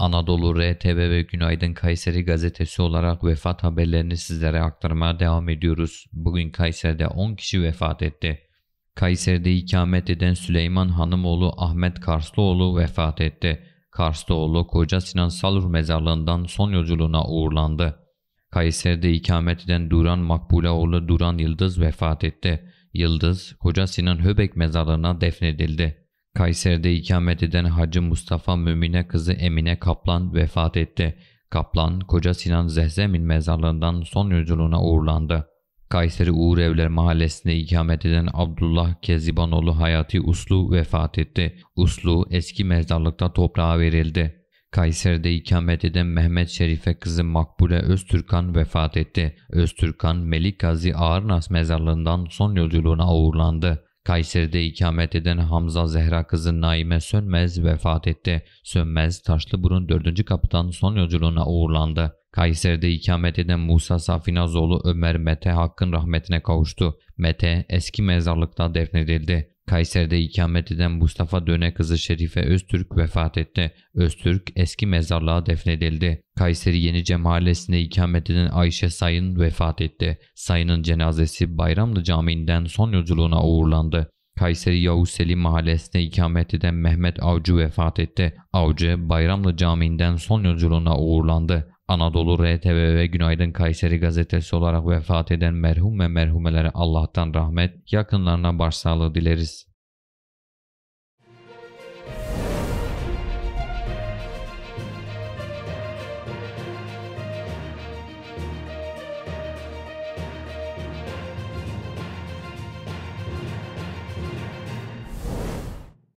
Anadolu RTV ve Günaydın Kayseri gazetesi olarak vefat haberlerini sizlere aktarmaya devam ediyoruz. Bugün Kayseri'de 10 kişi vefat etti. Kayseri'de ikamet eden Süleyman Hanımoğlu Ahmet Karslıoğlu vefat etti. Karslıoğlu Koca Sinan Salur mezarlığından son yolculuğuna uğurlandı. Kayseri'de ikamet eden Duran Makbuleoğlu Duran Yıldız vefat etti. Yıldız, Koca Sinan Höbek mezarlığına defnedildi. Kayseri'de ikamet eden Hacı Mustafa Mümine kızı Emine Kaplan vefat etti. Kaplan, Koca Sinan Zehzemin mezarlığından son yolculuğuna uğurlandı. Kayseri Uğur Evler Mahallesi'nde ikamet eden Abdullah Kezibanoğlu Hayati Uslu vefat etti. Uslu eski mezarlıkta toprağa verildi. Kayseri'de ikamet eden Mehmet Şerife kızı Makbule Öztürkan vefat etti. Öztürkan, Melik Gazi Ağırnas mezarlığından son yolculuğuna uğurlandı. Kayseri'de ikamet eden Hamza Zehra kızı Naime Sönmez vefat etti. Sönmez, Taşlıburun 4. kapıdan son yolculuğuna uğurlandı. Kayseri'de ikamet eden Musa Safinazoğlu Ömer Mete Hakk'ın rahmetine kavuştu. Mete eski mezarlıkta defnedildi. Kayseri'de ikamet eden Mustafa Döne kızı Şerife Öztürk vefat etti. Öztürk eski mezarlığa defnedildi. Kayseri Yenice Mahallesi'nde ikamet eden Ayşe Sayın vefat etti. Sayın'ın cenazesi Bayramlı Camii'nden son yolculuğuna uğurlandı. Kayseri Yavuz Selim Mahallesi'nde ikamet eden Mehmet Avcı vefat etti. Avcı Bayramlı Camii'nden son yolculuğuna uğurlandı. Anadolu RTV ve Günaydın Kayseri gazetesi olarak vefat eden merhum ve merhumelere Allah'tan rahmet, yakınlarına başsağlığı dileriz.